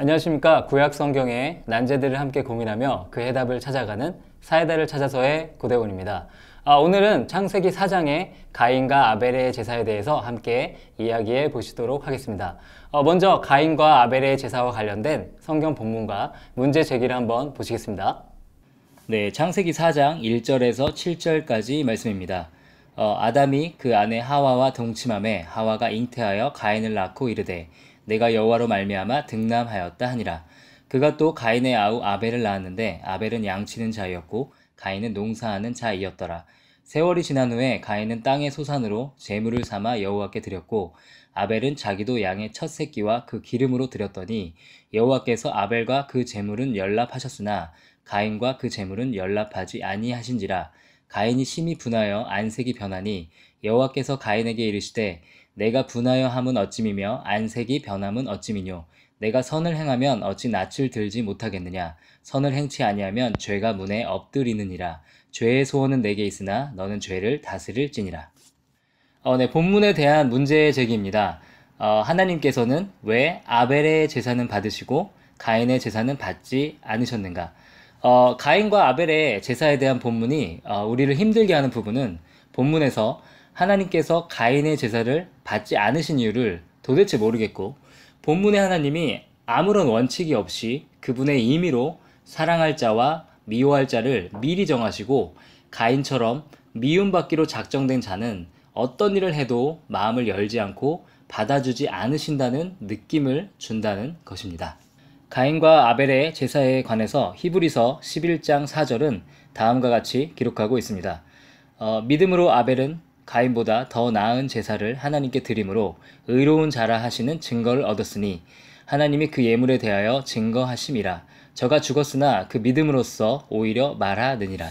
안녕하십니까 구약 성경의 난제들을 함께 고민하며 그 해답을 찾아가는 사이다를 찾아서의 고대원입니다. 아, 오늘은 창세기 4장의 가인과 아벨의 제사에 대해서 함께 이야기해 보시도록 하겠습니다. 어, 먼저 가인과 아벨의 제사와 관련된 성경 본문과 문제 제기를 한번 보시겠습니다. 네, 창세기 4장 1절에서 7절까지 말씀입니다. 어, 아담이 그 아내 하와와 동침함에 하와가 잉태하여 가인을 낳고 이르되 내가 여호와로 말미암아 등남하였다 하니라. 그가 또 가인의 아우 아벨을 낳았는데 아벨은 양치는 자였고 가인은 농사하는 자이었더라. 세월이 지난 후에 가인은 땅의 소산으로 재물을 삼아 여호와께 드렸고 아벨은 자기도 양의 첫 새끼와 그 기름으로 드렸더니 여호와께서 아벨과 그 재물은 연락하셨으나 가인과 그 재물은 연락하지 아니하신지라 가인이 심히 분하여 안색이 변하니 여호와께서 가인에게 이르시되 내가 분하여 함은 어찌미며 안색이 변함은 어찌미뇨 내가 선을 행하면 어찌 낯을 들지 못하겠느냐 선을 행치 아니하면 죄가 문에 엎드리느니라 죄의 소원은 내게 있으나 너는 죄를 다스릴지니라 어, 네, 본문에 대한 문제 의 제기입니다. 어, 하나님께서는 왜 아벨의 제사는 받으시고 가인의 제사는 받지 않으셨는가? 어, 가인과 아벨의 제사에 대한 본문이 어, 우리를 힘들게 하는 부분은 본문에서 하나님께서 가인의 제사를 받지 않으신 이유를 도대체 모르겠고 본문의 하나님이 아무런 원칙이 없이 그분의 임의로 사랑할 자와 미워할 자를 미리 정하시고 가인처럼 미움받기로 작정된 자는 어떤 일을 해도 마음을 열지 않고 받아주지 않으신다는 느낌을 준다는 것입니다. 가인과 아벨의 제사에 관해서 히브리서 11장 4절은 다음과 같이 기록하고 있습니다. 어, 믿음으로 아벨은 가인보다 더 나은 제사를 하나님께 드림으로 의로운 자라 하시는 증거를 얻었으니 하나님이 그 예물에 대하여 증거하심이라 저가 죽었으나 그 믿음으로써 오히려 말하느니라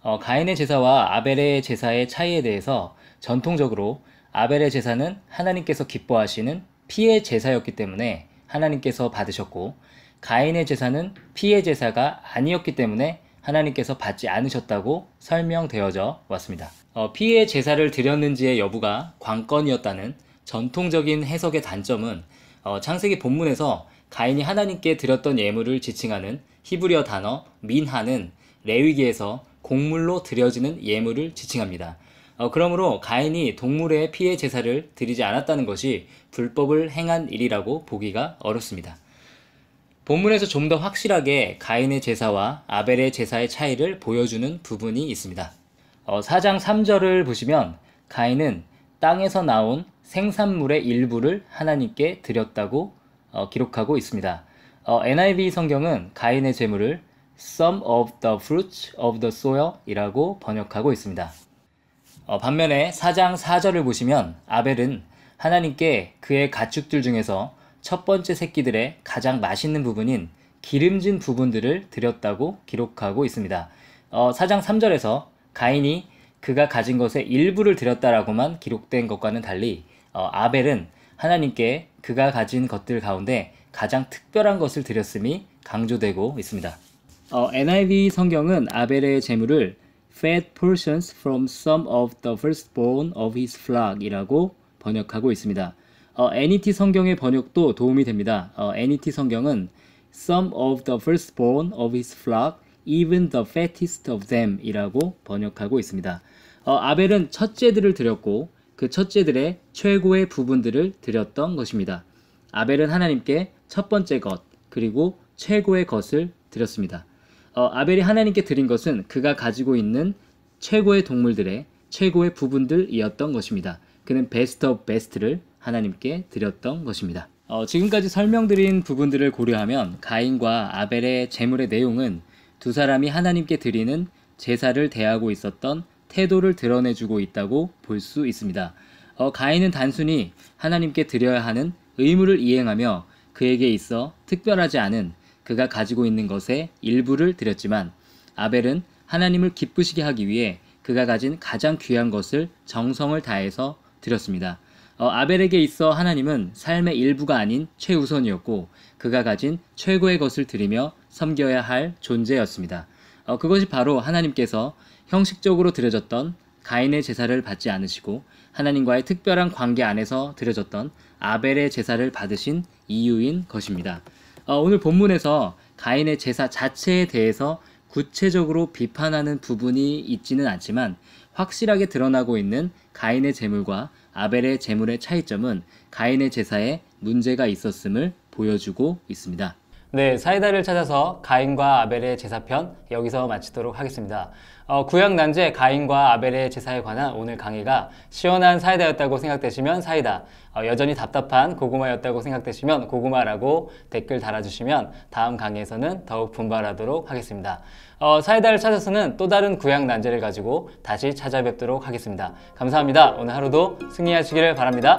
어, 가인의 제사와 아벨의 제사의 차이에 대해서 전통적으로 아벨의 제사는 하나님께서 기뻐하시는 피의 제사였기 때문에 하나님께서 받으셨고 가인의 제사는 피의 제사가 아니었기 때문에 하나님께서 받지 않으셨다고 설명되어져 왔습니다. 어, 피해 제사를 드렸는지의 여부가 관건이었다는 전통적인 해석의 단점은 어, 창세기 본문에서 가인이 하나님께 드렸던 예물을 지칭하는 히브리어 단어 민하는 레위기에서 곡물로 드려지는 예물을 지칭합니다. 어, 그러므로 가인이 동물의 피해 제사를 드리지 않았다는 것이 불법을 행한 일이라고 보기가 어렵습니다. 본문에서 좀 더 확실하게 가인의 제사와 아벨의 제사의 차이를 보여주는 부분이 있습니다. 어, 4장 3절을 보시면 가인은 땅에서 나온 생산물의 일부를 하나님께 드렸다고 어, 기록하고 있습니다. 어, NIV 성경은 가인의 재물을 some of the fruits of the soil 이라고 번역하고 있습니다. 어, 반면에 4장 4절을 보시면 아벨은 하나님께 그의 가축들 중에서 첫 번째 새끼들의 가장 맛있는 부분인 기름진 부분들을 드렸다고 기록하고 있습니다. 어, 4장 3절에서 가인이 그가 가진 것의 일부를 드렸다라고만 기록된 것과는 달리 어, 아벨은 하나님께 그가 가진 것들 가운데 가장 특별한 것을 드렸음이 강조되고 있습니다. 어, NIV 성경은 아벨의 재물을 fed portions from some of the firstborn of his flock 이라고 번역하고 있습니다. 어, NET 성경의 번역도 도움이 됩니다. 어, NET 성경은 Some of the firstborn of his flock, even the fattest of them 이라고 번역하고 있습니다. 어, 아벨은 첫째들을 드렸고 그 첫째들의 최고의 부분들을 드렸던 것입니다. 아벨은 하나님께 첫 번째 것 그리고 최고의 것을 드렸습니다. 어, 아벨이 하나님께 드린 것은 그가 가지고 있는 최고의 동물들의 최고의 부분들이었던 것입니다. 그는 베스트 오브 베스트를 하나님께 드렸던 것입니다. 어, 지금까지 설명드린 부분들을 고려하면 가인과 아벨의 제물의 내용은 두 사람이 하나님께 드리는 제사를 대하고 있었던 태도를 드러내주고 있다고 볼 수 있습니다. 어, 가인은 단순히 하나님께 드려야 하는 의무를 이행하며 그에게 있어 특별하지 않은 그가 가지고 있는 것의 일부를 드렸지만 아벨은 하나님을 기쁘시게 하기 위해 그가 가진 가장 귀한 것을 정성을 다해서 드렸습니다. 어, 아벨에게 있어 하나님은 삶의 일부가 아닌 최우선이었고 그가 가진 최고의 것을 드리며 섬겨야 할 존재였습니다. 어, 그것이 바로 하나님께서 형식적으로 드려졌던 가인의 제사를 받지 않으시고 하나님과의 특별한 관계 안에서 드려졌던 아벨의 제사를 받으신 이유인 것입니다. 어, 오늘 본문에서 가인의 제사 자체에 대해서 구체적으로 비판하는 부분이 있지는 않지만 확실하게 드러나고 있는 가인의 재물과 아벨의 재물의 차이점은 가인의 제사에 문제가 있었음을 보여주고 있습니다. 네, 사이다를 찾아서 가인과 아벨의 제사편 여기서 마치도록 하겠습니다. 어, 구약 난제 가인과 아벨의 제사에 관한 오늘 강의가 시원한 사이다였다고 생각되시면 사이다, 어, 여전히 답답한 고구마였다고 생각되시면 고구마라고 댓글 달아주시면 다음 강의에서는 더욱 분발하도록 하겠습니다. 어, 사이다를 찾아서는 또 다른 구약 난제를 가지고 다시 찾아뵙도록 하겠습니다. 감사합니다. 오늘 하루도 승리하시기를 바랍니다.